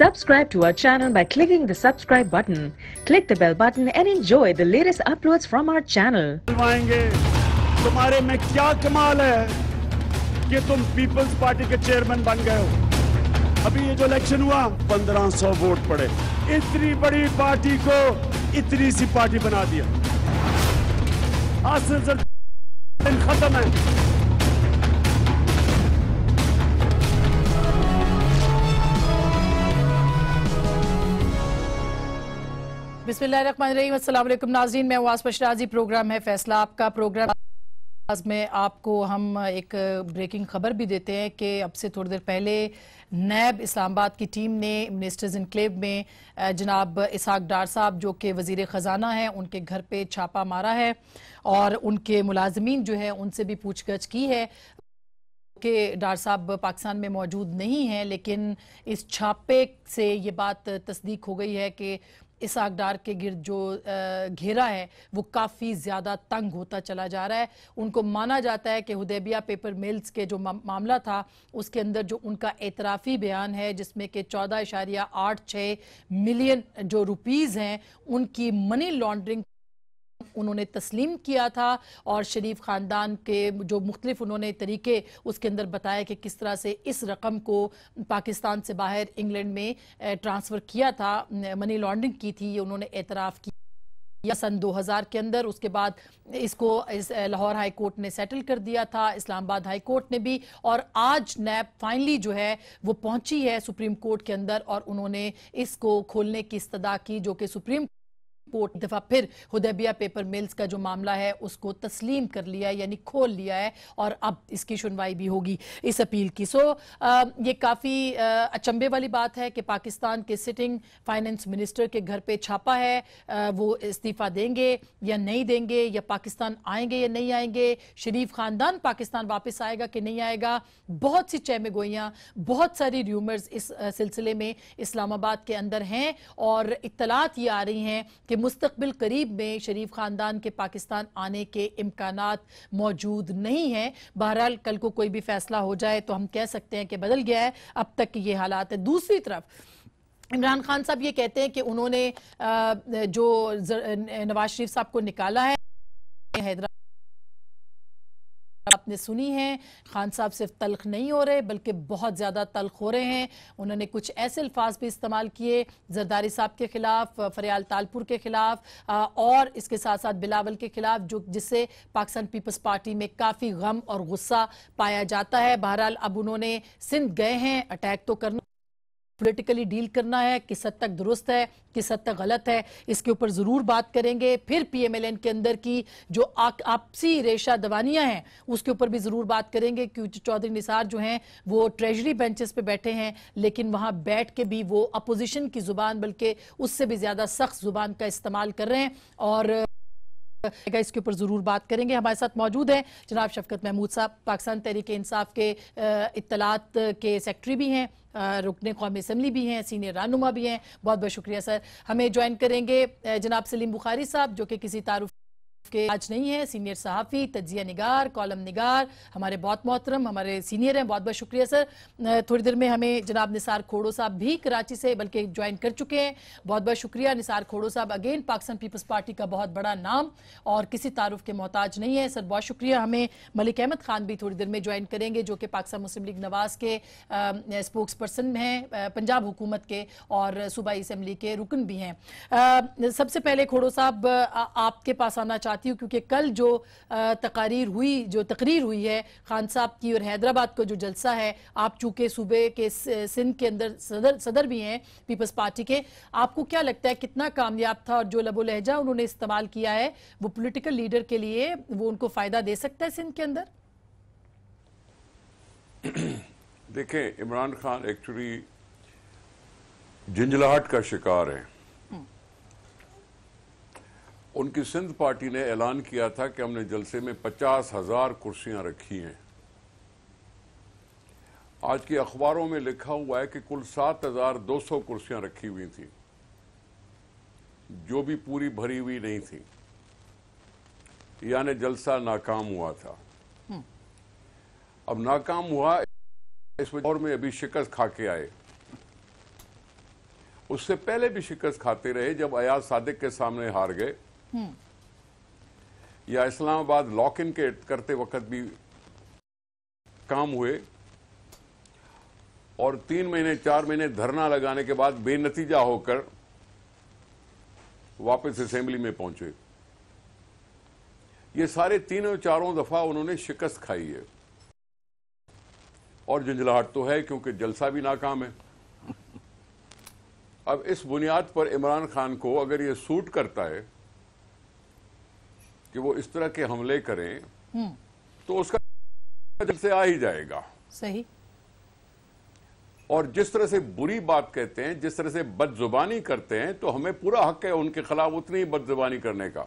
Subscribe to our channel by clicking the subscribe button. Click the bell button and enjoy the latest uploads from our channel. तुम्हारे में क्या कमाल है कि तुम people's party के chairman बन गए हो अभी ये जो election हुआ 1500 वोट पड़े इतनी बड़ी पार्टी को इतनी सी पार्टी बना दिया असल खत्म है बिस्मिल नाजीन मैं वास पशराजी प्रोग्राम है फैसला आपका प्रोग्राम में आपको हम एक ब्रेकिंग खबर भी देते हैं कि अब से थोड़ी देर पहले नैब इस्लामाबाद की टीम ने मिनिस्टर्स इनक्लेव में जनाब इसाक डार साहब जो कि वजीर ख़जाना हैं उनके घर पे छापा मारा है और उनके मुलाजमीन जो है उनसे भी पूछगछ की है के डार साहब पाकिस्तान में मौजूद नहीं हैं लेकिन इस छापे से ये बात तस्दीक हो गई है कि इसहाक डार के गिर जो घेरा है वो काफ़ी ज़्यादा तंग होता चला जा रहा है उनको माना जाता है कि हदेबिया पेपर मिल्स के जो मामला था उसके अंदर जो उनका एतराफ़ी बयान है जिसमें कि चौदह इशारिया आठ छः मिलियन जो रुपीज़ हैं उनकी मनी लॉन्ड्रिंग उन्होंने तस्लीम किया था और शरीफ ख़ानदान के जो मुख्तलिफ उन्होंने तरीके उसके अंदर बताया कि किस तरह से इस रकम को पाकिस्तान से बाहर इंग्लैंड में ट्रांसफ़र किया था मनी लॉन्ड्रिंग की थी ये उन्होंने एतराफ़ किया या सन 2000 के अंदर उसके बाद इसको इस लाहौर हाई कोर्ट ने सेटल कर दिया था इस्लामाबाद हाई कोर्ट ने भी और आज नैब फाइनली जो है वो पहुंची है सुप्रीम कोर्ट के अंदर और उन्होंने इसको खोलने की इस्तः की जो कि सुप्रीम कोर्ट दफा फिर हुदैबिया पेपर मिल्स का जो मामला है उसको तस्लीम कर लिया यानी खोल लिया है और अब इसकी सुनवाई भी होगी इस अपील की सो आ, ये काफ़ी अचंबे वाली बात है कि पाकिस्तान के सिटिंग फाइनेंस मिनिस्टर के घर पे छापा है आ, वो इस्तीफा देंगे या नहीं देंगे या पाकिस्तान आएंगे या नहीं आएंगे शरीफ खानदान पाकिस्तान वापस आएगा कि नहीं आएगा बहुत सी चैमे गोइयाँ बहुत सारी र्यूमर्स इस सिलसिले में इस्लामाबाद के अंदर हैं और इतलात ये आ रही हैं कि मुस्तबिल करीब में शरीफ ख़ानदान के पाकिस्तान आने के इम्कान मौजूद नहीं हैं बहरहाल कल को कोई भी फैसला हो जाए तो हम कह सकते हैं कि बदल गया है अब तक ये हालात है दूसरी तरफ इमरान खान साहब ये कहते हैं कि उन्होंने जो नवाज शरीफ साहब को निकाला है हैदराबाद आपने सुनी है खान साहब सिर्फ तलख नहीं हो रहे बल्कि बहुत ज़्यादा तलख हो रहे हैं उन्होंने कुछ ऐसे अल्फाज भी इस्तेमाल किए जरदारी साहब के ख़िलाफ़ फरियाल तालपुर के ख़िलाफ़ और इसके साथ साथ बिलावल के ख़िलाफ़ जो जिससे पाकिस्तान पीपल्स पार्टी में काफ़ी गम और गुस्सा पाया जाता है बहरहाल अब उन्होंने सिंध गए हैं अटैक तो करना पोलिटिकली डील करना है किस हद तक दुरुस्त है किस हद तक गलत है इसके ऊपर ज़रूर बात करेंगे फिर पीएमएलएन के अंदर की जो आपसी रेशा दवानियाँ हैं उसके ऊपर भी ज़रूर बात करेंगे क्योंकि चौधरी निसार जो हैं वो ट्रेजरी बेंचेस पे बैठे हैं लेकिन वहाँ बैठ के भी वो अपोजिशन की ज़ुबान बल्कि उससे भी ज़्यादा सख्त ज़ुबान का इस्तेमाल कर रहे हैं और इसके ऊपर जरूर बात करेंगे हमारे साथ मौजूद हैं जनाब शफकत महमूद साहब पाकिस्तान तहरीक इंसाफ के इतलात के सेक्रेटरी भी हैं रुकन कौमी असम्बली भी हैं सीनियर रहनुमा भी हैं बहुत बहुत शुक्रिया सर हमें ज्वाइन करेंगे जनाब सलीम बुखारी साहब जो कि किसी तारुफ के आज नहीं है सीनियर सहाफ़ी तजिया निगार कॉलम निगार हमारे बहुत मोहतरम हमारे सीनियर हैं बहुत बहुत शुक्रिया सर थोड़ी देर में हमें जनाब निसार खोड़ो साहब भी कराची से बल्कि ज्वाइन कर चुके हैं बहुत बहुत शुक्रिया निसार खोड़ो साहब अगेन पाकिस्तान पीपल्स पार्टी का बहुत बड़ा नाम और किसी तारुफ के मोहताज नहीं है सर बहुत शुक्रिया हमें मलिक अहमद खान भी थोड़ी देर में ज्वाइन करेंगे जो कि पाकिस्तान मुस्लिम लीग नवाज के स्पोक्स पर्सन हैं पंजाब हुकूमत के और सूबाई असम्बली के रुकन भी हैं सबसे पहले खोड़ो साहब आपके पास आना चाहिए चाहती हूँ क्योंकि कल जो तकारीर हुई जो तकरीर हुई है खान साहब की और हैदराबाद का जो जलसा है आप चूंकि सूबे के सिंध के अंदर सदर सदर भी हैं पीपल्स पार्टी के आपको क्या लगता है कितना कामयाब था और जो लबो लहजा उन्होंने इस्तेमाल किया है वो पोलिटिकल लीडर के लिए वो उनको फ़ायदा दे सकता है सिंध के अंदर देखें इमरान खान एक्चुअली झंझलाहट का शिकार है उनकी सिंध पार्टी ने ऐलान किया था कि हमने जलसे में पचास हजार कुर्सियां रखी हैं आज की अखबारों में लिखा हुआ है कि कुल सात हजार दो सौ कुर्सियां रखी हुई थी जो भी पूरी भरी हुई नहीं थी यानी जलसा नाकाम हुआ था हम्म। अब नाकाम हुआ इस दौर में अभी शिकस्त खा के आए उससे पहले भी शिकस्त खाते रहे जब अयाज सादिक के सामने हार गए हम्म। या इस्लामाबाद लॉक इन के करते वक्त भी काम हुए और तीन महीने चार महीने धरना लगाने के बाद बेनतीजा होकर वापस असेंबली में पहुंचे ये सारे तीनों चारों दफा उन्होंने शिकस्त खाई है और झंझलाहट तो है क्योंकि जलसा भी नाकाम है अब इस बुनियाद पर इमरान खान को अगर ये सूट करता है कि वो इस तरह के हमले करें हम्म। तो उसका दिल से आ ही जाएगा सही और जिस तरह से बुरी बात कहते हैं जिस तरह से बदजुबानी करते हैं तो हमें पूरा हक है उनके खिलाफ उतनी ही बदजुबानी करने का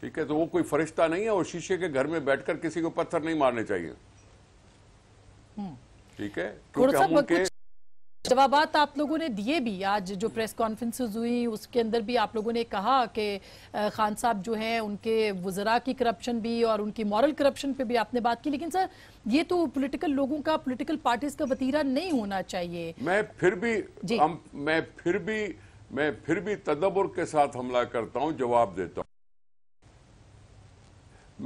ठीक है तो वो कोई फरिश्ता नहीं है और शीशे के घर में बैठकर किसी को पत्थर नहीं मारने चाहिए हम्म। ठीक है क्योंकि हम उनके जवाब आप लोगों ने दिए भी आज जो प्रेस कॉन्फ्रेंस हुई उसके अंदर भी आप लोगों ने कहा कि खान साहब जो हैं उनके वजरा की करप्शन भी और उनकी मॉरल करप्शन पे भी आपने बात की लेकिन सर ये तो पॉलिटिकल लोगों का पॉलिटिकल पार्टीज का वतीरा नहीं होना चाहिए मैं फिर भी हम, मैं फिर भी मैं फिर भी तदबर के साथ हमला करता हूँ जवाब देता हूँ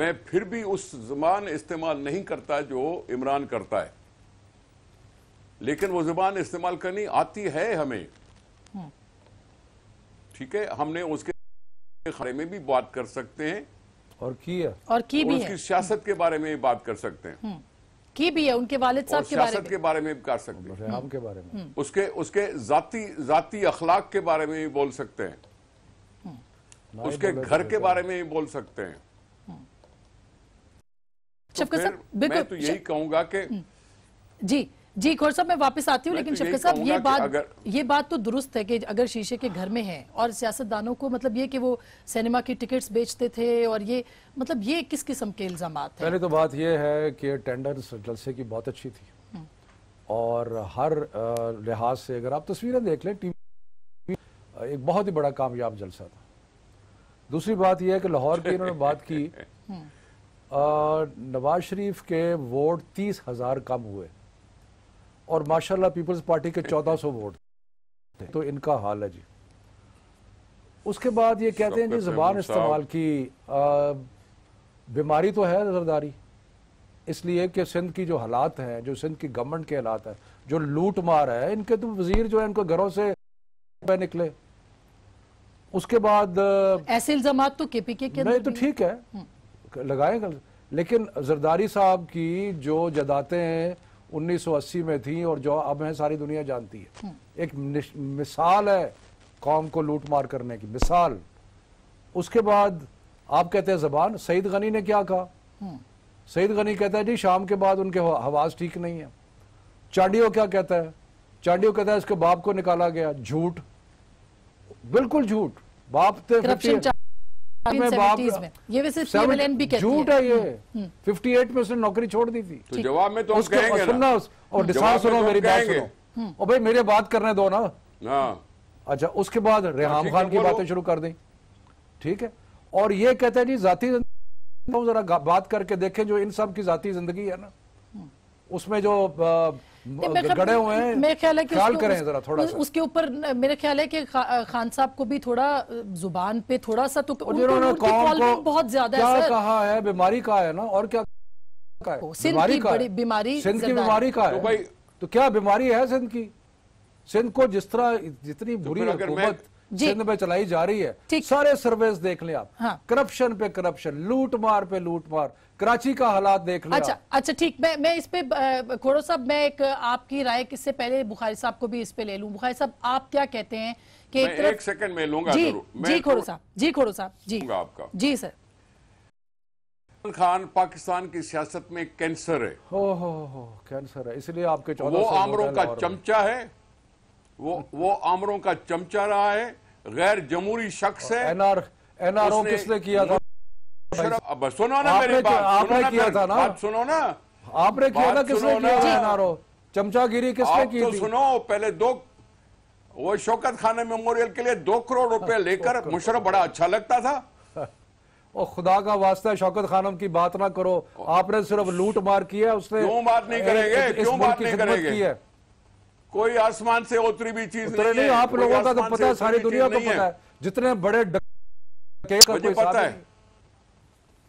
मैं फिर भी उस जबान इस्तेमाल नहीं करता जो इमरान करता है लेकिन वो जुबान इस्तेमाल करनी आती है हमें हम्म। ठीक है हमने उसके खड़े में भी बात कर सकते हैं और की है और की भी उसकी सियासत के बारे में बात कर सकते हैं हम्म। की भी है उनके वालिद साहब के बारे में के बारे में भी कर सकते हैं आप के बारे में हम्म। उसके उसके जाती जाती अखलाक के बारे में भी बोल सकते हैं उसके घर के बारे में भी बोल सकते हैं तो मैं तो यही कहूंगा कि जी जी खोर साहब मैं वापस आती हूँ लेकिन तो साहब ये बात अगर... ये बात तो दुरुस्त है कि अगर शीशे के घर में है और सियासतदानों को मतलब ये कि वो सिनेमा की टिकट्स बेचते थे और ये मतलब ये किस किस्म के इल्जाम हैं पहले तो बात ये है कि टेंडर जलसे की बहुत अच्छी थी हम्म। और हर लिहाज से अगर आप तस्वीरें देख लें टीवी एक बहुत ही बड़ा कामयाब जलसा था दूसरी बात यह है कि लाहौर की इन्होंने बात की हम्म। नवाज शरीफ के वोट तीस हजार कम हुए और माशाल्लाह पीपल्स पार्टी के 1400 वोट थे तो इनका हाल है जी उसके बाद ये कहते हैं जी जबान इस्तेमाल की बीमारी तो है जरदारी इसलिए कि सिंध की जो हालात हैं जो सिंध की गवर्नमेंट के हालात हैं जो लूट मार है इनके तो वजीर जो है इनको घरों से निकले उसके बाद ऐसे इल्जाम तो पी के नहीं तो ठीक है हम्म। लगाएगा लेकिन जरदारी साहब की जो जदातें 1980 में थी और जो अब है सारी दुनिया जानती है हम्म। एक मिसाल है कौम को लूट मार करने की मिसाल उसके बाद आप कहते हैं जबान सईद गनी ने क्या कहा हम्म। सईद गनी कहता है जी शाम के बाद उनके हवास ठीक नहीं है चांडियो क्या कहता है चांडियो कहता है इसके बाप को निकाला गया झूठ बिल्कुल झूठ बाप थे तो में ये वैसे भी कहती झूठ है ये 58 हम्म। परसेंट नौकरी छोड़ दी थी तो जवाब में तो हम कहेंगे सुनना और डिसाइड हम्म। सुनो तो मेरी बात सुनो हम्म। और भाई मेरे बात करने दो ना हाँ। अच्छा उसके बाद हाँ, रेहम खान की बातें शुरू कर दी ठीक है और ये कहते हैं जी जाती जरा बात करके देखें जो इन सब की जाती जिंदगी है ना उसमें जो आ, तो गड़े हुए हैं ख्याल है कि ख्याल करें थोड़ा सा उसके ऊपर ख्याल है कि खान साहब को भी थोड़ा जुबान पे थोड़ा सा तो उन्होंने बहुत ज्यादा क्या कहा है बीमारी कहा है ना और क्या सिंध की बीमारी सिंध की बीमारी का है तो, तो क्या बीमारी है सिंध की सिंध को जिस तरह जितनी तो बुरी हुकूमत सिंध में चलाई जा रही है सारे सर्वेस देख ले आप हाँ। करप्शन पे करप्शन लूट मार पे लूट मार कराची का हालात देख लो अच्छा आप। अच्छा ठीक मैं मैं इस पे खोड़ो साहब मैं एक आपकी राय किससे पहले बुखारी साहब को भी इस पे ले लूं बुखारी साहब आप क्या कहते हैं कि एक, एक सेकंड में लूंगा जी जी खोड़ो तो साहब जी खोड़ो साहब जी आपका जी सर खान पाकिस्तान की सियासत में कैंसर है हो हो हो कैंसर है इसलिए आपके वो आमरों का चमचा है वो वो आमरों का चमचा रहा है गैर जमहूरी शख्स है एनआर एनआरओ किसने किया था अब सुनो ना मेरी बात आपने किया था ना बात सुनो ना आपने किया था किसने किया था एनआरओ चमचागिरी किसने की तो सुनो पहले दो वो शौकत खान मेमोरियल के लिए दो करोड़ रुपए लेकर मुशरफ बड़ा अच्छा लगता था और खुदा का वास्ता शौकत खानम की बात ना करो आपने सिर्फ लूट मार की है उसने क्यों बात नहीं करेंगे क्यों बात नहीं करेंगी कोई आसमान से उतरी भी चीज नहीं, नहीं आप लोगों का तो पता है सारी दुनिया को पता है जितने बड़े डे पता है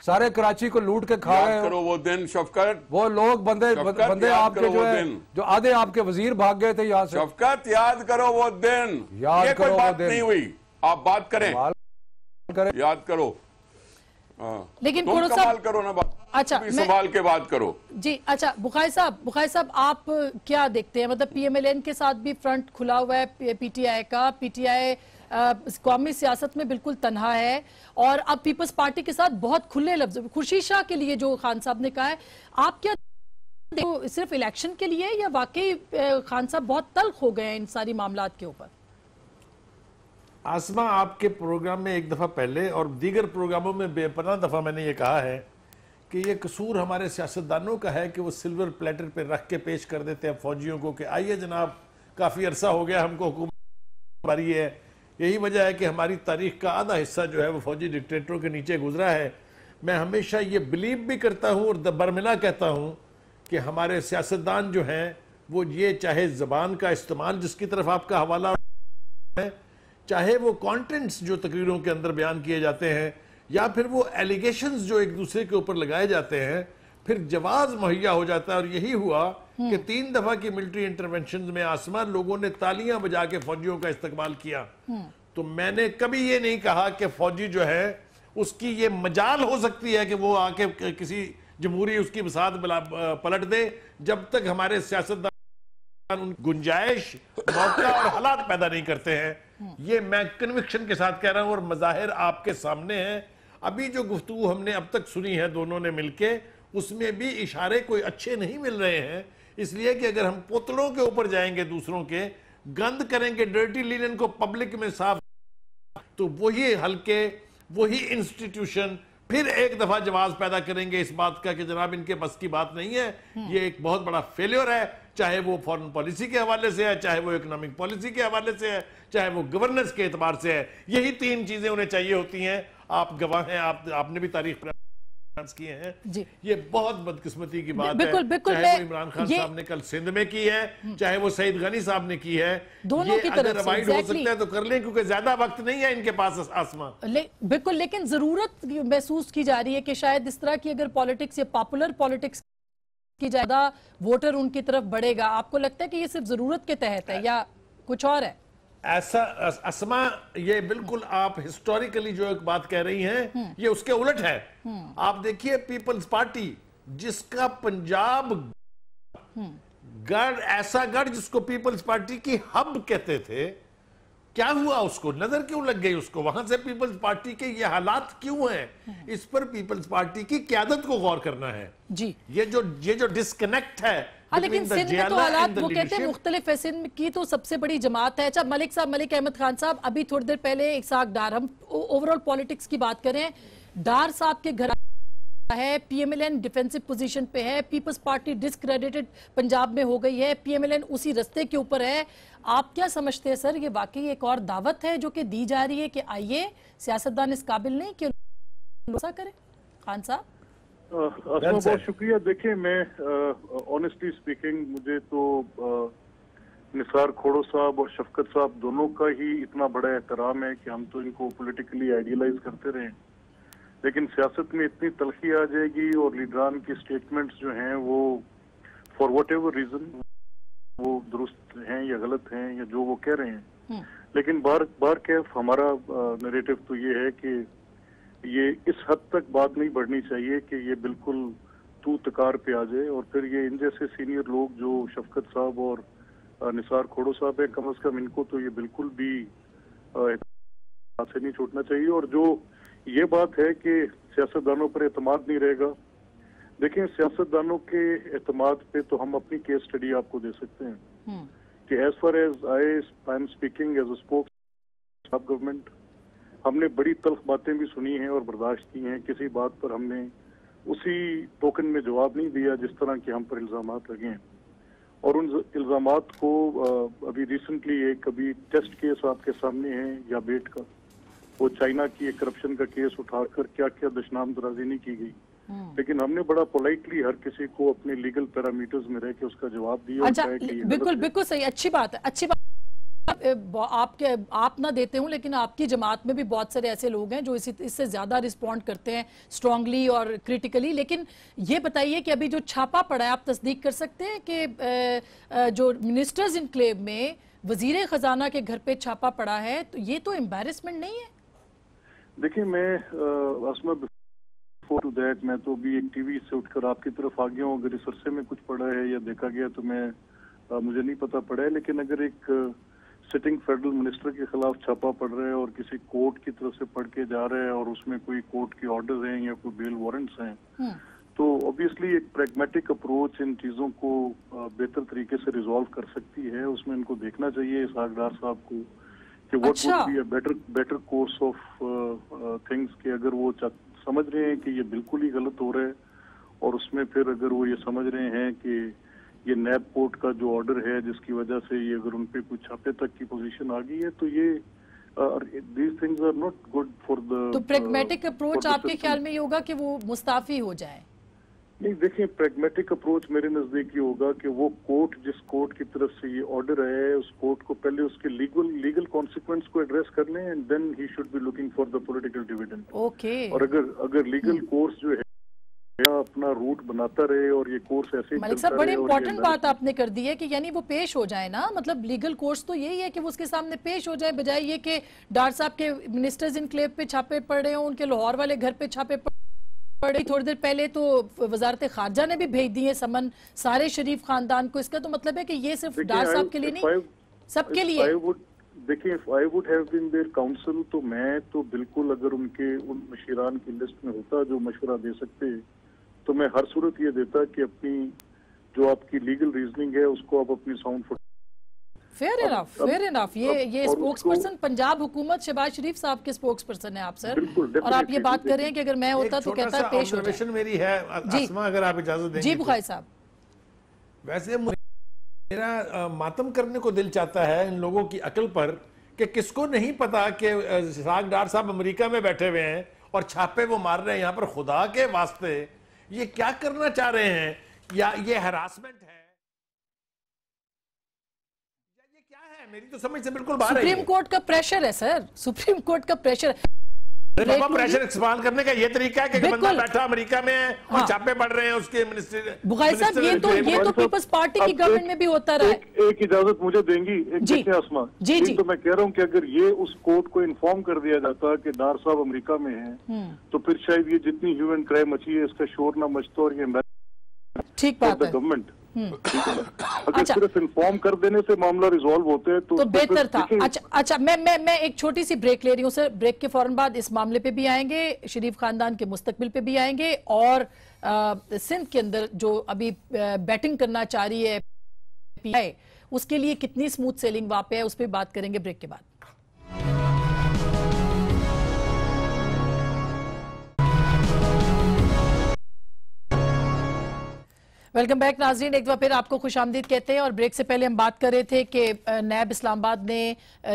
सारे कराची को लूट के खा रहे हैं वो दिन शफकत वो लोग बंदे बंदे आपके जो है जो आधे आपके वजीर भाग गए थे यहाँ से शफकत याद करो वो दिन याद ये करो कोई बात नहीं हुई आप बात करें करें याद करो हाँ। लेकिन तुम कमाल करो ना बात अच्छा मैं... के बाद करो जी अच्छा बुखाई साहब बुखाई साहब आप क्या देखते हैं मतलब पीएमएलएन के साथ भी फ्रंट खुला हुआ है पीटीआई का पीटीआई कौमी सियासत में बिल्कुल तनहा है और अब पीपल्स पार्टी के साथ बहुत खुले लफ्ज खुर्शी शाह के लिए जो खान साहब ने कहा है आप क्या सिर्फ इलेक्शन के लिए या वाकई खान साहब बहुत तल्ख हो गए हैं इन सारी मामला के ऊपर आसमा आपके प्रोग्राम में एक दफ़ा पहले और दीगर प्रोग्रामों में बेपना दफ़ा मैंने ये कहा है कि ये कसूर हमारे सियासतदानों का है कि वो सिल्वर प्लेटर पे रख के पेश कर देते हैं फौजियों को कि आइए जनाब काफ़ी अरसा हो गया हमको है यही वजह है कि हमारी तारीख का आधा हिस्सा जो है वो फौजी डिक्टेटरों के नीचे गुजरा है मैं हमेशा ये बिलीव भी करता हूँ और बरमिला कहता हूँ कि हमारे सियासतदान जो हैं वो ये चाहे ज़बान का इस्तेमाल जिसकी तरफ आपका हवाला है चाहे वो कॉन्टेंट्स जो तकरीरों के अंदर बयान किए जाते हैं या फिर वो एलिगेशंस जो एक दूसरे के ऊपर लगाए जाते हैं फिर जवाब मुहैया हो जाता है और यही हुआ हम्म। कि तीन दफा की मिलिट्री इंटरवेंशन में आसमान लोगों ने तालियां बजा के फौजियों का इस्तेमाल किया हम्म। तो मैंने कभी ये नहीं कहा कि फौजी जो है उसकी ये मजाल हो सकती है कि वो आके किसी जमहूरी उसकी बसात पलट दे जब तक हमारे सियासतदान उन गुंजाइश मौका और हालात पैदा नहीं करते हैं ये मैं कन्विक्शन के साथ कह रहा हूं और मज़ाहिर आपके सामने हैं अभी जो गुफ्तु हमने अब तक सुनी है दोनों ने मिलके उसमें भी इशारे कोई अच्छे नहीं मिल रहे हैं इसलिए कि अगर हम पोतलों के ऊपर जाएंगे दूसरों के गंद करेंगे डर्टी लिनन को पब्लिक में साफ तो वही हल्के वही इंस्टीट्यूशन फिर एक दफा जवाब पैदा करेंगे इस बात का कि जनाब इनके बस की बात नहीं है ये एक बहुत बड़ा फेलियर है चाहे वो फॉरेन पॉलिसी के हवाले से है चाहे वो इकोनॉमिक पॉलिसी के हवाले से है चाहे वो गवर्नेंस के एतबार से है यही तीन चीज़ें उन्हें चाहिए होती हैं आप गवाह हैं आप आपने भी तारीख किए हैं ये बहुत बदकिस्मती की बात बिल्कुल, है बिल्कुल, चाहे वो इमरान खान साहब ने कल सिंध में की है चाहे वो सईद गनी साहब ने की है दोनों की तरफ से हो सकता है तो कर लें क्योंकि ज्यादा वक्त नहीं है इनके पास आसमान ले, बिल्कुल लेकिन जरूरत महसूस की जा रही है कि शायद इस तरह की अगर पॉलिटिक्स या पॉपुलर पॉलिटिक्स कि ज्यादा वोटर उनकी तरफ बढ़ेगा आपको लगता है कि ये सिर्फ जरूरत के तहत है या कुछ और है ऐसा असमा ये बिल्कुल आप हिस्टोरिकली जो एक बात कह रही हैं हम्म। ये उसके उलट है हम्म। आप देखिए पीपल्स पार्टी जिसका पंजाब हम्म। गढ़ ऐसा गढ़ जिसको पीपल्स पार्टी की हब कहते थे क्या हुआ उसको नजर क्यों लग गई उसको वहां से पीपल्स पार्टी के ये हालात क्यों हैं इस पर पीपल्स पार्टी की क्यादत को गौर करना है जी ये जो ये जो डिस्कनेक्ट है हाँ, लेकिन सिंध में तो हालात वो कहते हैं मुख्तलिफ है सिंध की तो सबसे बड़ी जमात है अच्छा मलिक साहब मलिक अहमद खान साहब अभी थोड़ी देर पहले एक इसाक डार हम ओवरऑल पॉलिटिक्स की बात करें डार साहब के घर है पीएमएलएन डिफेंसिव पोजीशन पे है पीपल्स पार्टी डिस्क्रेडिटेड पंजाब में हो गई है पीएमएलएन उसी रस्ते के ऊपर है आप क्या समझते हैं सर ये वाकई एक और दावत है जो कि दी जा रही है कि आइए सियासतदान इस काबिल नहीं कि करें खान साहब बहुत शुक्रिया देखिए मैं ऑनेस्टली स्पीकिंग मुझे तो निसार खोड़ो साहब और शफकत साहब दोनों का ही इतना बड़ा एहतराम है कि हम तो इनको पॉलिटिकली आइडियलाइज करते रहे लेकिन सियासत में इतनी तलखी आ जाएगी और लीडरान की स्टेटमेंट्स जो हैं वो फॉर वट एवर रीजन वो दुरुस्त हैं या गलत हैं या जो वो कह रहे हैं हम्म। लेकिन बार बार कैफ हमारा नरेटिव तो ये है कि ये इस हद तक बात नहीं बढ़नी चाहिए कि ये बिल्कुल तू तकार पे आ जाए और फिर ये इन जैसे सीनियर लोग जो शफकत साहब और निसार खोड़ो साहब है कम अज कम इनको तो ये बिल्कुल भी से नहीं छूटना चाहिए और जो ये बात है कि सियासतदानों पर अतमाद नहीं रहेगा देखिए सियासतदानों के अतमाद पे तो हम अपनी केस स्टडी आपको दे सकते हैं हम्म। कि as far as I I am speaking as a spokes of government हमने बड़ी तल्ख बातें भी सुनी हैं और बर्दाश्त की हैं किसी बात पर हमने उसी टोकन में जवाब नहीं दिया जिस तरह के हम पर इल्ज़ाम लगे हैं और उन इल्ज़ाम को अभी रिसेंटली एक अभी टेस्ट केस आपके सामने है या बेट का वो चाइना की करप्शन का केस उठाकर क्या क्या दशनाम दराजी नहीं की गई हम्म। लेकिन हमने बड़ा पोलाइटली हर किसी को अपने लीगल पैरामीटर्स में रह के उसका जवाब दिया अच्छा, बिल्कुल बिल्कुल सही अच्छी बात है अच्छी बात आपके आप ना देते हूँ लेकिन आपकी जमात में भी बहुत सारे ऐसे लोग हैं जो इसी इससे ज़्यादा रिस्पॉन्ड करते हैं स्ट्रांगली और क्रिटिकली लेकिन ये बताइए कि अभी जो छापा पड़ा है आप तस्दीक कर सकते हैं कि जो मिनिस्टर्स इनक्लेव में वजीर ख़जाना के घर पे छापा पड़ा है तो ये तो एम्बेरसमेंट नहीं है देखिए मैं असमा बिफोर टू दैट मैं तो अभी एक टीवी से उठकर आपकी तरफ आ गया हूँ अगर इस अरसे में कुछ पड़ा है या देखा गया तो मैं आ, मुझे नहीं पता पड़ा है लेकिन अगर एक सिटिंग फेडरल मिनिस्टर के खिलाफ छापा पड़ रहा है और किसी कोर्ट की तरफ से पढ़ के जा रहा है और उसमें कोई कोर्ट के ऑर्डर हैं या कोई बेल वारंट्स हैं हम्म। तो ऑब्वियसली एक प्रेगमेटिक अप्रोच इन चीज़ों को बेहतर तरीके से रिजॉल्व कर सकती है उसमें इनको देखना चाहिए इस आगदार साहब को कि what would be a better better course of things कि अगर वो समझ रहे हैं कि ये बिल्कुल ही गलत हो रहा है और उसमें फिर अगर वो ये समझ रहे हैं कि ये नैब कोर्ट का जो ऑर्डर है जिसकी वजह से ये अगर उन पर कुछ छापे तक की पोजिशन आ गई है तो ये these things are not good for the तो प्रेगमेटिक अप्रोच uh, आपके ख्याल में ये होगा कि वो मुस्ताफी हो जाए नहीं देखिए प्रेगमेटिक अप्रोच मेरे नजदीक ये होगा कि वो कोर्ट जिस कोर्ट की तरफ से ये ऑर्डर आया है उस कोर्ट को पहले उसके लीगल लीगल कॉन्सिक्वेंस को एड्रेस कर लें and then he should be looking for the political dividend okay और अगर अगर लीगल कोर्स hmm. जो है अपना रूट बनाता रहे और ये कोर्स ऐसे मलिक साहब बड़ी इंपॉर्टेंट बात आपने कर दी है कि यानी वो पेश हो जाए ना मतलब लीगल कोर्स तो यही है कि वो उसके सामने पेश हो जाए बजाय ये कि डार साहब के मिनिस्टर्स इन क्लेव पे छापे पड़े हो उनके लाहौर वाले घर पे छापे पड़े पड़ी थोड़ी देर पहले तो वजारत खारजा ने भी भेज दिए समन सारे शरीफ खानदान को इसका तो मतलब है कि ये सिर्फ डार साहब के लिए नहीं सबके लिए देखिए I would have been there council तो मैं तो बिल्कुल अगर उनके उन मशीरान की लिस्ट में होता जो मशवरा दे सकते तो मैं हर सूरत ये देता कि अपनी जो आपकी लीगल रीजनिंग है उसको आप अपनी sound fair enough fair enough ये ये स्पोक्स पर्सन पंजाब हुकूमत शहबाज शरीफ साहब के स्पोक्स पर्सन है आप सर और आप ये बात कर रहे हैं कि अगर मैं होता तो कहता पेश हो मेरी है जी अगर आप इजाजत दें जी तो। बुखारी साहब वैसे मेरा मातम करने को दिल चाहता है इन लोगों की अकल पर कि किसको नहीं पता कि साग डार साहब अमेरिका में बैठे हुए हैं और छापे वो मार रहे हैं यहाँ पर खुदा के वास्ते ये क्या करना चाह रहे हैं या ये हरासमेंट है मेरी तो समझ से बिल्कुल बाहर सुप्रीम कोर्ट का प्रेशर है सर सुप्रीम कोर्ट का प्रेशर प्रेशर इस्तेमाल करने का ये तरीका है कि बंदा बैठा अमेरिका में हाँ। छापे पड़ रहे हैं उसके मिनिस्टर बुखारी साहब ये तो ये तो पीपल्स पार्टी की गवर्नमेंट में भी होता रहा एक इजाजत मुझे देंगी जी जी जी तो मैं कह रहा हूँ की अगर ये उस कोर्ट को इन्फॉर्म कर दिया जाता की डार साहब अमरीका में है हम्म। तो फिर शायद ये जितनी ह्यूमन क्राइम मची है इसका शोर ना मचता और ये ठीक बात है गवर्नमेंट हम्म। अच्छा, सिर्फ इन्फॉर्म कर देने से मामला रिजॉल्व होते हैं तो, तो बेहतर था अच्छा अच्छा मैं मैं मैं एक छोटी सी ब्रेक ले रही हूँ सर ब्रेक के फौरन बाद इस मामले पे भी आएंगे शरीफ खानदान के मुस्तबिल पे भी आएंगे और सिंध के अंदर जो अभी बैटिंग करना चाह रही है उसके लिए कितनी स्मूथ सेलिंग वहां पे है उस पर बात करेंगे ब्रेक के बाद वेलकम बैक नाजरीन एक बार फिर आपको खुश आमदीद कहते हैं और ब्रेक से पहले हम बात कर रहे थे कि नैब इस्लामाबाद ने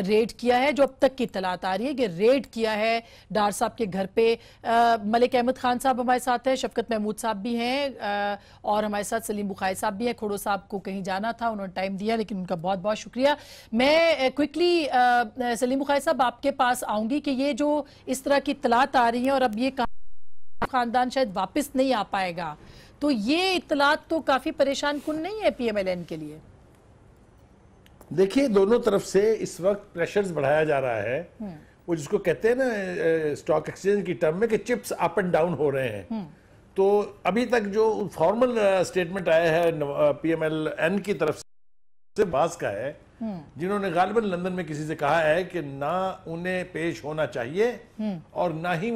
रेड किया है जो अब तक की तलात आ रही है कि रेड किया है डार साहब के घर पे आ, मलिक अहमद खान साहब हमारे साथ हैं शफकत महमूद साहब भी हैं और हमारे साथ सलीम बुखारी साहब भी हैं खोड़ो साहब को कहीं जाना था उन्होंने टाइम दिया लेकिन उनका बहुत बहुत शुक्रिया मैं क्विकली सलीम बुखारी साहब आपके पास आऊँगी कि ये जो इस तरह की तलात आ रही है और अब ये कहा खानदान शायद वापस नहीं आ पाएगा तो ये इतलात तो काफी परेशान कुन नहीं है पीएमएलएन के लिए देखिए दोनों तरफ से इस वक्त प्रेशर्स बढ़ाया जा रहा है हम्म। वो जिसको कहते हैं ना स्टॉक एक्सचेंज की टर्म में कि चिप्स अप एंड डाउन हो रहे हैं हम्म। तो अभी तक जो फॉर्मल स्टेटमेंट आया है पीएमएलएन की तरफ से बास का है हम्म। जिन्होंने गालबन लंदन में किसी से कहा है कि ना उन्हें पेश होना चाहिए और ना ही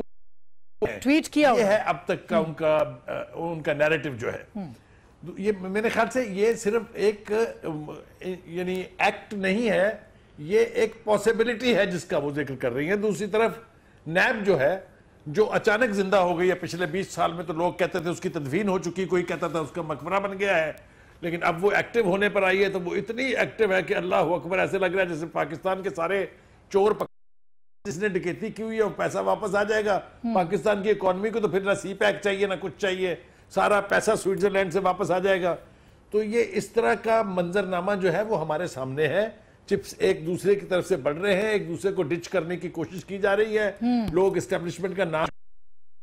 ट्वीट किया ये है अब तक का हम्म। उनका उनका नैरेटिव जो है हम्म। तो ये मेरे ख्याल से ये सिर्फ एक यानी एक्ट नहीं है ये एक पॉसिबिलिटी है जिसका वो जिक्र कर रही है दूसरी तरफ नैब जो है जो अचानक जिंदा हो गई है पिछले 20 साल में तो लोग कहते थे उसकी तदवीन हो चुकी कोई कहता था उसका मकबरा बन गया है लेकिन अब वो एक्टिव होने पर आई है तो वो इतनी एक्टिव है कि अल्लाह अकबर ऐसे लग रहा है जैसे पाकिस्तान के सारे चोर पक... जिसने डकैती की हुई है पैसा वापस आ जाएगा पाकिस्तान की इकोनॉमी को तो फिर ना सी पैक चाहिए ना कुछ चाहिए सारा पैसा स्विट्जरलैंड से वापस आ जाएगा तो ये इस तरह का मंजरनामा जो है वो हमारे सामने है चिप्स एक दूसरे की तरफ से बढ़ रहे हैं एक दूसरे को डिच करने की कोशिश की जा रही है हम्म। लोग इस्टेब्लिशमेंट का नाम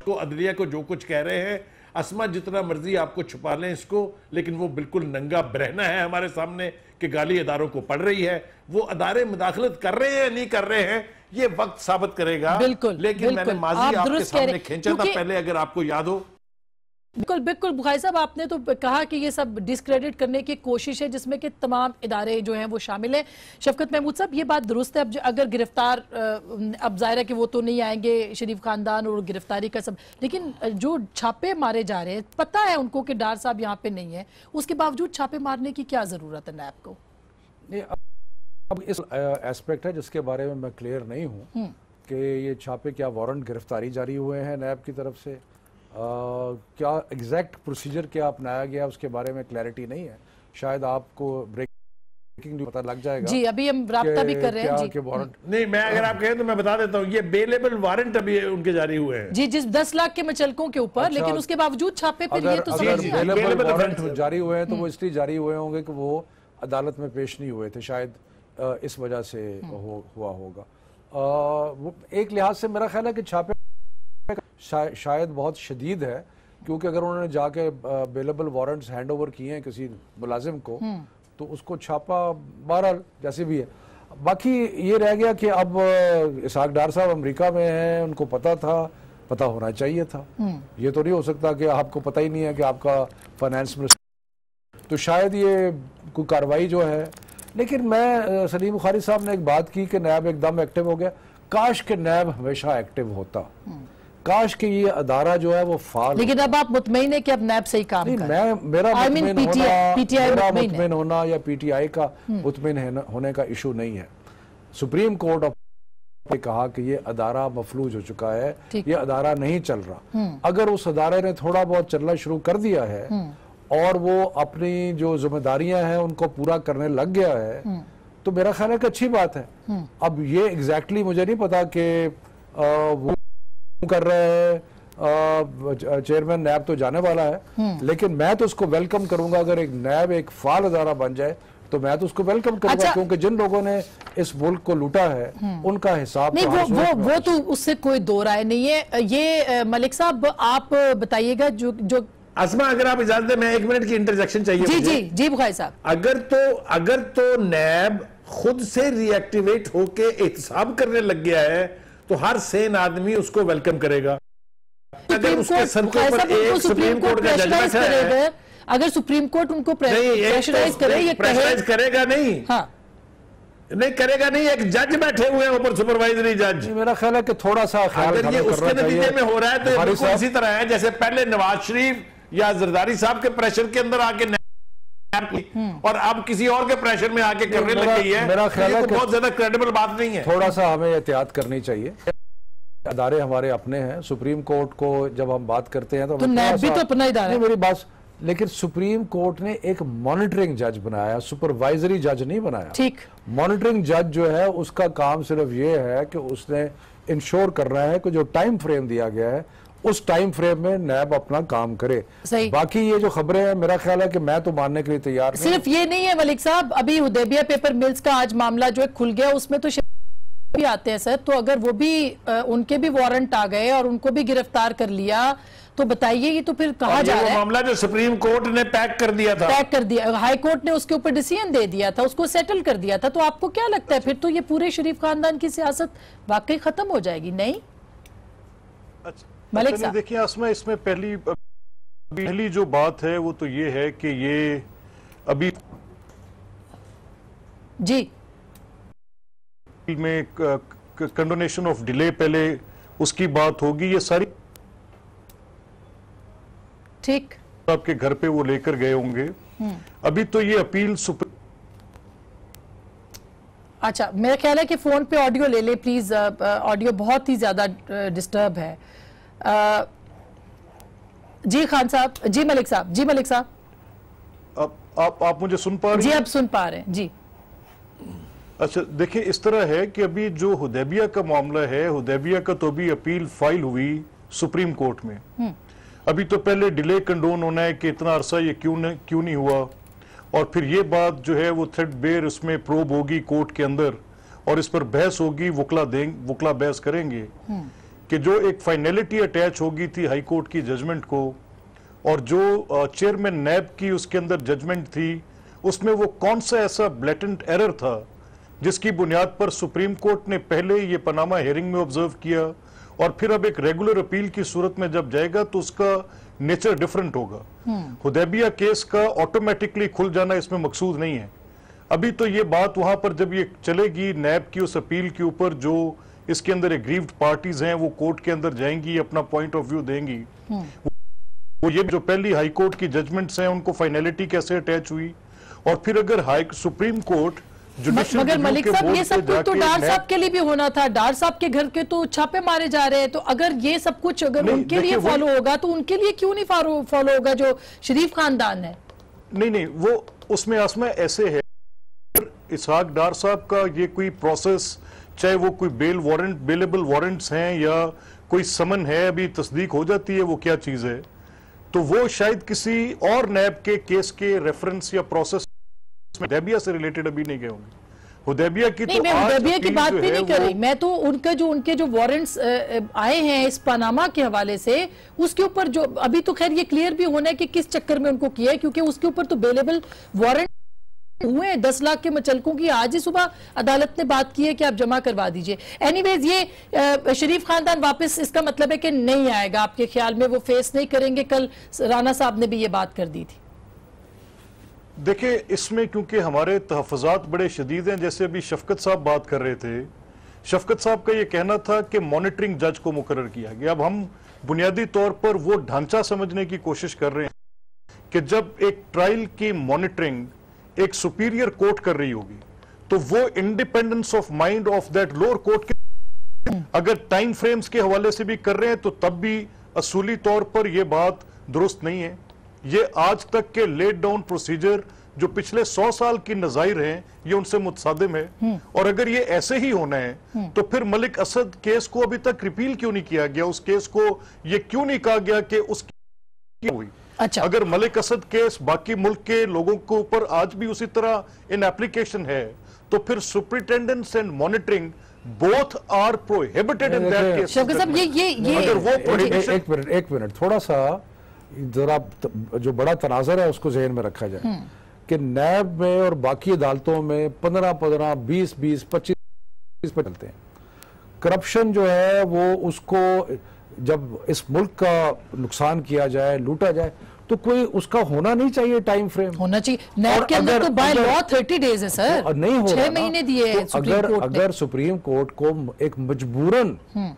को अदलिया को जो कुछ कह रहे हैं असमा जितना मर्जी आपको छुपा लें इसको लेकिन वो बिल्कुल नंगा बहना है हमारे सामने कि गाली अदारों को पड़ रही है वो अदारे मुदाखलत कर रहे हैं नहीं कर रहे हैं ये वक्त साबित करेगा बिल्कुल लेकिन बिल्कुल, मैंने माजी आप आपके सामने खींचा था पहले अगर आपको याद हो बिल्कुल बिल्कुल भाई साहब आपने तो कहा कि ये सब डिस्क्रेडिट करने की कोशिश है जिसमें कि तमाम इदारे जो हैं वो शामिल हैं शफकत महमूद साहब ये बात दुरुस्त है अब अगर गिरफ्तार अब जाहिर है कि वो तो नहीं आएंगे शरीफ खानदान और गिरफ्तारी का सब लेकिन जो छापे मारे जा रहे हैं पता है उनको कि डार साहब यहाँ पे नहीं है उसके बावजूद छापे मारने की क्या ज़रूरत है नैब को अब... अब इस एस्पेक्ट है जिसके बारे में मैं क्लियर नहीं हूँ हम्म। कि ये छापे क्या वारंट गिरफ्तारी जारी हुए हैं नैब की तरफ से आ, क्या एग्जैक्ट प्रोसीजर क्या अपनाया गया उसके बारे में क्लैरिटी नहीं है शायद आपको ब्रेक पता लग जाएगा जी अभी हम रहा भी कर रहे हैं जी वारंट हम्म। नहीं मैं अगर आप कहें तो मैं बता देता हूँ ये बेलेबल वारंट अभी उनके जारी हुए हैं जी जिस दस लाख के मचलकों के ऊपर अच्छा, लेकिन उसके बावजूद छापे तो बेलेबल वारंट जारी हुए हैं तो वो हम्म। इसलिए जारी हुए होंगे कि वो अदालत में पेश नहीं हुए थे शायद इस वजह से हम्म। हो, हुआ होगा आ, एक लिहाज से मेरा ख्याल है कि छापे शा, शायद बहुत शदीद है क्योंकि अगर उन्होंने जाके अवेलेबल वारंट्स हैंड ओवर किए हैं किसी मुलाजिम को हम्म। तो उसको छापा बहरहाल जैसे भी है बाकी ये रह गया कि अब इसहाक डार साहब अमेरिका में हैं उनको पता था पता होना चाहिए था हम्म। ये तो नहीं हो सकता कि आपको पता ही नहीं है कि आपका फाइनेंस मिनिस्टर तो शायद ये कोई कार्रवाई जो है लेकिन मैं सलीम बुखारी साहब ने एक बात की कि नैब एकदम एक्टिव हो गया काश के नैब हमेशा एक्टिव होता काश के ये अदारा जो है वो फाल लेकिन अब आप मुतमिन है कि अब नैब ही काम मैं मेरा I mean, मुतमिन होना या पीटीआई का हम्म। मुतमिन होने का इशू नहीं है सुप्रीम कोर्ट ऑफ ने कहा कि ये अदारा मफलूज हो चुका है ये अदारा नहीं चल रहा हम्म। अगर उस अदारे ने थोड़ा बहुत चलना शुरू कर दिया है हम्म। और वो अपनी जो जिम्मेदारियां हैं उनको पूरा करने लग गया है हम्म। तो मेरा ख्याल है कि अच्छी बात है हम्म। अब ये एग्जैक्टली exactly मुझे नहीं पता कि वो कर रहे हैं चेयरमैन नैब तो जाने वाला है हम्म। लेकिन मैं तो उसको वेलकम करूंगा अगर एक नैब एक फाल अदारा बन जाए तो मैं तो उसको वेलकम करूंगा अच्छा, क्योंकि जिन लोगों ने इस मुल्क को लूटा है उनका हिसाब नहीं तो वो वो वो तो उससे कोई दो राय नहीं है ये मलिक साहब आप बताइएगा जो जो असमा अगर आप इजाजत दें मैं एक मिनट की इंटरजेक्शन चाहिए जी जी जी बुखारी साहब अगर तो अगर तो नैब खुद से रिएक्टिवेट होके एहतसाब करने लग गया है तो हर सेन आदमी उसको वेलकम तो करेगा अगर उसके सर के ऊपर एक सुप्रीम कोर्ट का जजमेंट है अगर सुप्रीम कोर्ट उनको प्रेशराइज प्रेशराइज करेगा नहीं हाँ। नहीं करेगा नहीं एक जज बैठे हुए हैं ऊपर सुपरवाइजरी जज मेरा ख्याल है कि थोड़ा सा अगर ये उसके नतीजे में हो रहा है तो इसी तरह है जैसे पहले नवाज शरीफ या जरदारी साहब के प्रेशर के अंदर आके हम्म। और अब किसी और के प्रेशर में आके करने लग गई है मेरा ख्याल है तो बहुत ज्यादा क्रेडिबल बात नहीं है थोड़ा सा हमें एहतियात करनी चाहिए अदारे हमारे अपने हैं सुप्रीम कोर्ट को जब हम बात करते हैं तो, तो नैब भी तो अपना इदारा है मेरी बात लेकिन सुप्रीम कोर्ट ने एक मॉनिटरिंग जज बनाया सुपरवाइजरी जज नहीं बनाया ठीक मॉनिटरिंग जज जो है उसका काम सिर्फ ये है कि उसने इंश्योर कर रहा है कि जो टाइम फ्रेम दिया गया है उस टाइम फ्रेम में नैब अपना काम करे सही बाकी ये जो खबरें हैं मेरा ख्याल है कि मैं तो मानने के लिए तैयार सिर्फ ये नहीं है मलिक साहब अभी उदेबिया पेपर मिल्स का आज मामला जो है खुल गया उसमें तो भी आते हैं सर तो अगर वो भी आ, उनके भी वारंट आ गए और उनको भी गिरफ्तार कर लिया तो बताइए ये तो फिर कहा जा रहा है मामला जो सुप्रीम कोर्ट ने पैक कर दिया था पैक कर दिया हाई कोर्ट ने उसके ऊपर डिसीजन दे दिया था उसको सेटल कर दिया था तो आपको क्या लगता है फिर तो ये पूरे शरीफ खानदान की सियासत वाकई खत्म हो जाएगी नहीं अच्छा मलिक साहब देखिए आसमा इसमें पहली पहली जो बात है वो तो ये है कि ये अभी जी में कंडोनेशन ऑफ डिले पहले उसकी बात होगी ये सारी ठीक आपके घर पे वो लेकर गए होंगे हम्म। अभी तो ये अपील सुप्रीम अच्छा मेरा ख्याल है कि फोन पे ऑडियो ले ले प्लीज ऑडियो बहुत ही ज्यादा डिस्टर्ब है जी खान साहब जी मलिक साहब जी मलिक साहब आप, आप आप मुझे सुन पा रहे जी आप सुन पा रहे हैं जी अच्छा देखिए इस तरह है कि अभी जो हुदैबिया का मामला है हुदैबिया का तो अभी अपील फाइल हुई सुप्रीम कोर्ट में हम्म। अभी तो पहले डिले कंडोन होना है कि इतना अरसा ये क्यों न, क्यों नहीं हुआ और फिर ये बात जो है वो थ्रेड बेर उसमें प्रोब होगी कोर्ट के अंदर और इस पर बहस होगी वकला देंगे वकला बहस करेंगे हम्म। कि जो एक फाइनलिटी अटैच होगी थी हाईकोर्ट की जजमेंट को और जो चेयरमैन नैब की उसके अंदर जजमेंट थी उसमें वो कौन सा ऐसा ब्लेटेंट एरर था जिसकी बुनियाद पर सुप्रीम कोर्ट ने पहले ये पनामा हेयरिंग में ऑब्जर्व किया और फिर अब एक रेगुलर अपील की सूरत में जब जाएगा तो उसका नेचर डिफरेंट होगा हुदैबिया हम्म। केस का ऑटोमेटिकली खुल जाना इसमें मकसूद नहीं है अभी तो ये बात वहां पर जब ये चलेगी नैब की उस अपील के ऊपर जो इसके अंदर एग्रीव्ड पार्टीज हैं वो कोर्ट के अंदर जाएंगी अपना पॉइंट ऑफ व्यू देंगी हम्म। वो ये जो पहली हाई कोर्ट की जजमेंट्स हैं उनको फाइनलिटी कैसे अटैच हुई और फिर अगर हाई सुप्रीम कोर्ट मगर मलिक साहब ये सब कुछ तो डार साहब के लिए भी होना था डार साहब के घर के तो छापे मारे जा रहे हैं तो अगर ये सब कुछ अगर उनके लिए फॉलो होगा तो उनके लिए क्यों नहीं फॉलो होगा जो शरीफ खानदान है नहीं नहीं वो उसमें आसमा ऐसे है इसहाक डार साहब का ये कोई प्रोसेस चाहे वो कोई बेल वारंट बेलेबल वारंट्स हैं या कोई समन है अभी तस्दीक हो जाती है वो क्या चीज़ है तो वो शायद किसी और नैब के केस के रेफरेंस या प्रोसेस में डेबिया से रिलेटेड अभी नहीं गए होंगे हुदैबिया की नहीं, तो मैं हुदैबिया की बात भी नहीं कर रही मैं तो उनका जो उनके जो वारंट्स आए हैं इस पनामा के हवाले से उसके ऊपर जो अभी तो खैर ये क्लियर भी होना है कि किस चक्कर में उनको किया है क्योंकि उसके ऊपर तो बेलेबल वारंट हुए हैं दस लाख के मचलकों की आज ही सुबह अदालत ने बात की है कि आप जमा करवा दीजिए एनीवेज ये शरीफ खानदान वापस इसका मतलब है कि नहीं आएगा आपके ख्याल में वो फेस नहीं करेंगे कल राना साहब ने भी ये बात कर दी थी देखिए इसमें क्योंकि हमारे तहफात बड़े शदीद हैं जैसे अभी शफकत साहब बात कर रहे थे शफकत साहब का ये कहना था कि मॉनिटरिंग जज को मुकर किया गया अब हम बुनियादी तौर पर वो ढांचा समझने की कोशिश कर रहे हैं कि जब एक ट्रायल की मॉनिटरिंग एक सुपीरियर कोर्ट कर रही होगी तो वो independence of mind of that lower court के अगर टाइम फ्रेम्स के हवाले से भी कर रहे हैं तो तब भी असूली तौर पर यह बात दुरुस्त नहीं है ये आज तक के लेट डाउन प्रोसीजर जो पिछले सौ साल की नजाइर हैं ये उनसे मुतसादिम है हम्म। और अगर ये ऐसे ही होना है हम्म। तो फिर मलिक असद केस को अभी तक रिपील क्यों नहीं किया गया उस केस को ये क्यों नहीं कहा गया कि उस हुई अच्छा अगर मलिक असद केस बाकी मुल्क के लोगों के ऊपर आज भी उसी तरह इन एप्लीकेशन है तो फिर superintendence and monitoring both are prohibited in that case साहब ये ये ये अगर वो प्रोहिबिशन एक मिनट एक मिनट थोड़ा सा जरा जो बड़ा तनाजर है उसको जहन में रखा जाए हम्म। कि नैब में और बाकी अदालतों में पंद्रह पंद्रह बीस बीस पच्चीस पर चलते हैं करप्शन जो है वो उसको जब इस मुल्क का नुकसान किया जाए लूटा जाए तो कोई उसका होना नहीं चाहिए टाइम फ्रेम होना चाहिए नैब के अंदर तो बाय लॉ थर्टी डेज है सर तो नहीं छह महीने दिए तो अगर कोर्ट अगर सुप्रीम कोर्ट को एक मजबूरन हम्म।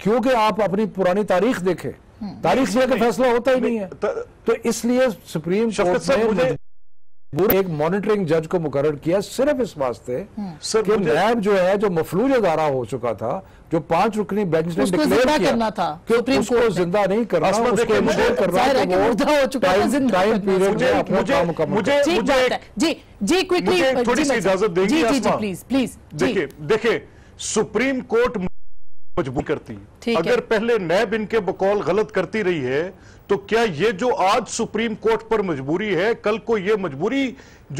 क्योंकि आप अपनी पुरानी तारीख देखें हम्म। तारीख से फैसला होता ही नहीं है तो, तो इसलिए सुप्रीम कोर्ट ने एक मॉनिटरिंग जज को मुकर किया सिर्फ इस वास्ते हम्म। कि नैब जो है जो मफलूज अदारा हो चुका था जो पांच रुकनी बेंच ने डिक्लेयर करना था सुप्रीम कोर्ट को जिंदा नहीं कर रहा उसको मुझे कर रहा है कि तो मुद्दा हो चुका है जिंदा टाइम पीरियड में मुझे मुझे जी जी क्विकली थोड़ी सी इजाजत देंगी जी जी प्लीज प्लीज देखिए देखिए सुप्रीम कोर्ट मजबूर करती अगर पहले नैब इनके बकौल गलत करती रही है तो क्या ये जो आज सुप्रीम कोर्ट पर मजबूरी है कल को ये मजबूरी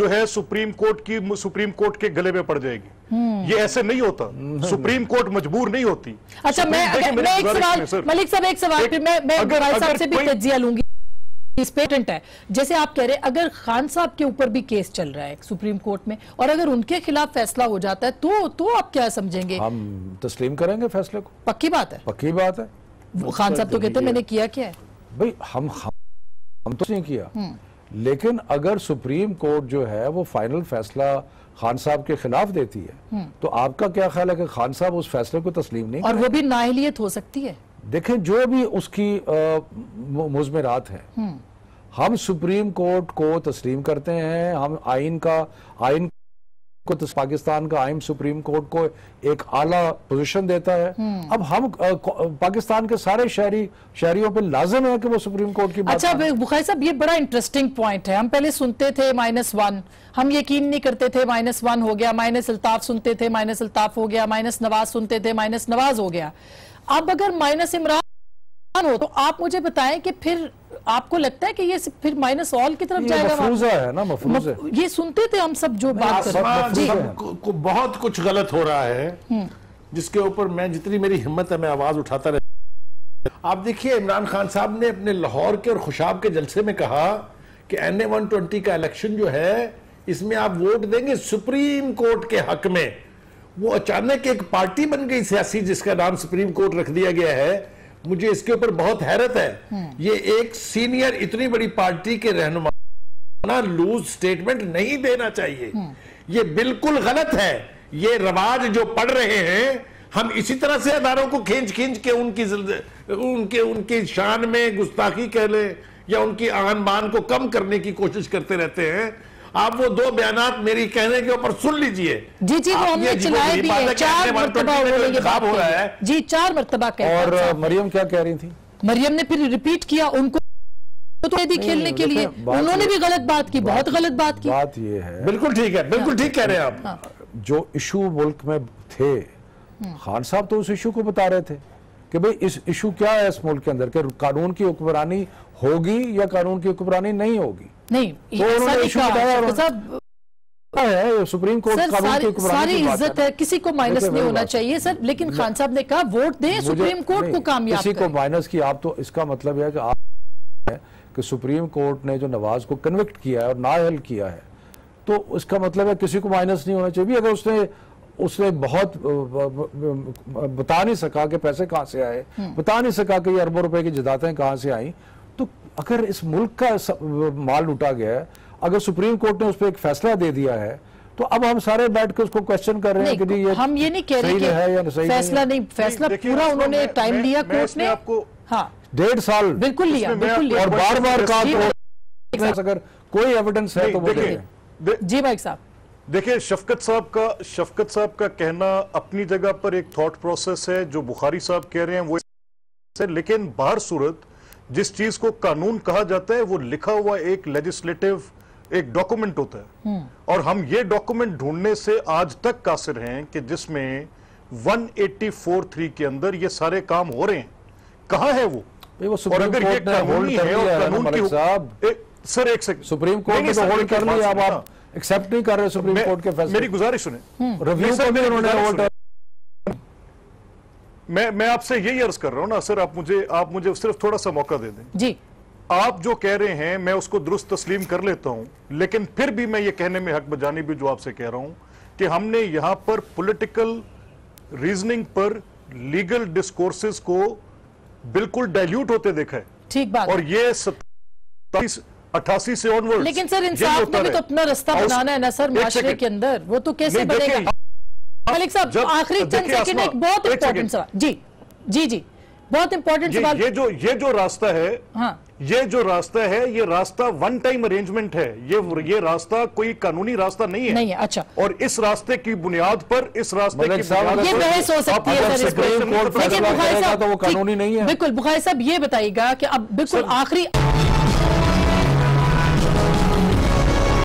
जो है सुप्रीम कोर्ट की सुप्रीम कोर्ट के गले में पड़ जाएगी हम्म। ये ऐसे नहीं होता सुप्रीम कोर्ट मजबूर नहीं होती अच्छा मैं, मैं एक सवाल मलिक साहब एक सवाल मैं, मैं अगर, अगर, से भी तजिया लूंगी इस पेटेंट है जैसे आप कह रहे हैं अगर खान साहब के ऊपर भी केस चल रहा है सुप्रीम कोर्ट में और अगर उनके खिलाफ फैसला हो जाता है तो तो आप क्या समझेंगे हम तस्लीम करेंगे फैसले को पक्की बात है पक्की बात है खान साहब तो कहते मैंने किया क्या है भाई हम हम, हम तो नहीं किया हम्म। लेकिन अगर सुप्रीम कोर्ट जो है वो फाइनल फैसला खान साहब के खिलाफ देती है हम्म। तो आपका क्या ख्याल है कि खान साहब उस फैसले को तस्लीम नहीं और वो भी नाहलियत हो सकती है देखें जो भी उसकी मुजमरात है हम्म। हम सुप्रीम कोर्ट को तस्लीम करते हैं हम आइन का आइन को तो पाकिस्तान का आइन सुप्रीम कोर्ट को एक आला पोजीशन देता है हम्म। अब हम आ, पाकिस्तान के सारे शहरी शहरियों पे लाजम है कि वो सुप्रीम कोर्ट की अच्छा बुखारी साहब ये बड़ा इंटरेस्टिंग पॉइंट है हम पहले सुनते थे माइनस वन हम यकीन नहीं करते थे माइनस वन हो गया माइनस अल्ताफ सुनते थे माइनस अल्ताफ हो गया माइनस नवाज सुनते थे माइनस नवाज हो गया अब अगर माइनस इमरान हो तो आप मुझे बताएं कि फिर आपको लगता है कि ये फिर माइनस ऑल की तरफ जाएगा है ना है ये सुनते थे हम सब जो बात कर रहे हैं बहुत कुछ गलत हो रहा है हम्म। जिसके ऊपर मैं जितनी मेरी हिम्मत है मैं आवाज उठाता रहता आप देखिए इमरान खान साहब ने अपने लाहौर के और खुशाब के जलसे में कहा कि एन ए वन ट्वेंटी का इलेक्शन जो है इसमें आप वोट देंगे सुप्रीम कोर्ट के हक में वो अचानक एक पार्टी बन गई सियासी जिसका नाम सुप्रीम कोर्ट रख दिया गया है मुझे इसके ऊपर बहुत हैरत है हम्म। ये एक सीनियर इतनी बड़ी पार्टी के रहनुमा लूज स्टेटमेंट नहीं देना चाहिए हम्म। ये बिल्कुल गलत है ये रवाज जो पढ़ रहे हैं हम इसी तरह से अदारों को खींच खींच के उनकी उनके उनकी शान में गुस्ताखी कह लें या उनकी आन बान को कम करने की कोशिश करते रहते हैं आप वो दो बयान मेरी कहने के ऊपर सुन लीजिए जी जी वो हमने चलाए है चार मरतबा हो रहा है जी चार मरतबा और मरियम क्या कह रही थी मरियम ने फिर रिपीट किया उनको तो दी खेलने के लिए उन्होंने भी गलत बात की बहुत गलत बात की बात ये है बिल्कुल ठीक है बिल्कुल हाँ। ठीक कह रहे हैं आप हाँ। जो इशू मुल्क में थे खान साहब तो उस इशू को बता रहे थे कि भाई इस इशू क्या है इस मुल्क के अंदर कि कानून की हुक्मरानी होगी या कानून की हुक्मरानी नहीं होगी नहीं तो सारी, इज्जत है किसी को माइनस नहीं होना चाहिए सर लेकिन खान साहब ने कहा वोट दें सुप्रीम कोर्ट को कामयाब किसी को माइनस की आप तो इसका मतलब है कि आप कि सुप्रीम कोर्ट ने जो नवाज को कन्विक्ट किया है और नाअहल किया है तो उसका मतलब है किसी को माइनस नहीं होना चाहिए अगर उसने उसने बहुत बता नहीं सका कि पैसे कहां से आए बता नहीं सका कि ये अरबों रुपए की जिदातें कहां से आई अगर इस मुल्क का माल लूटा गया है अगर सुप्रीम कोर्ट ने उस पर एक फैसला दे दिया है तो अब हम सारे बैठ के उसको क्वेश्चन कर रहे हैं कि नहीं ये हम ये नहीं कह रहे कि है या सही फैसला नहीं, नहीं फैसला पूरा उन्होंने टाइम दिया कोर्ट ने आपको हाँ डेढ़ साल बिल्कुल लिया बिल्कुल लिया और बार बार कहा तो अगर कोई एविडेंस है तो वो जी भाई साहब देखिए शफकत साहब का शफकत साहब का कहना अपनी जगह पर एक थॉट प्रोसेस है जो बुखारी साहब कह रहे हैं वो लेकिन बाहर सूरत जिस चीज को कानून कहा जाता है वो लिखा हुआ एक लेजिस्लेटिव एक डॉक्यूमेंट होता है हम्म। और हम ये डॉक्यूमेंट ढूंढने से आज तक कासिर हैं कि जिसमें 1843 के अंदर ये सारे काम हो रहे हैं कहाँ है वो और अगर ये कानूनी है और कानून की सर एक सेकंड सुप्रीम कोर्ट एक्सेप्ट नहीं कर रहे सुप्रीम कोर्ट के फैसले मेरी गुजारिश सुने हम्म। रिव्यू उन्होंने मैं मैं आपसे यही अर्ज कर रहा हूं ना सर आप मुझे आप मुझे सिर्फ थोड़ा सा मौका दे दें जी आप जो कह रहे हैं मैं उसको दुरुस्त तस्लीम कर लेता हूं लेकिन फिर भी मैं ये कहने में हक बजानी भी जो आपसे कह रहा हूं कि हमने यहां पर पॉलिटिकल रीजनिंग पर लीगल डिस्कोर्सेस को बिल्कुल डायल्यूट होते देखा है ठीक बात और ये सत्ताईस अट्ठासी से ऑनवर्ड लेकिन सर इंसाफ ने भी तो अपना रास्ता बनाना है ना सर माशरे के अंदर वो तो कैसे बनेगा मलिक साहब जो आखिरी एक बहुत इंपॉर्टेंट सवाल जी जी जी बहुत इंपॉर्टेंट सवाल ये जो ये जो रास्ता है हाँ ये जो रास्ता है ये रास्ता वन टाइम अरेंजमेंट है ये ये रास्ता कोई कानूनी रास्ता नहीं है नहीं है अच्छा और इस रास्ते की बुनियाद पर इस रास्ते की ये बहस हो सकती है सर लेकिन बुखारी साहब तो वो कानूनी नहीं है बिल्कुल बुखारी साहब ये बताइएगा कि अब बिल्कुल आखिरी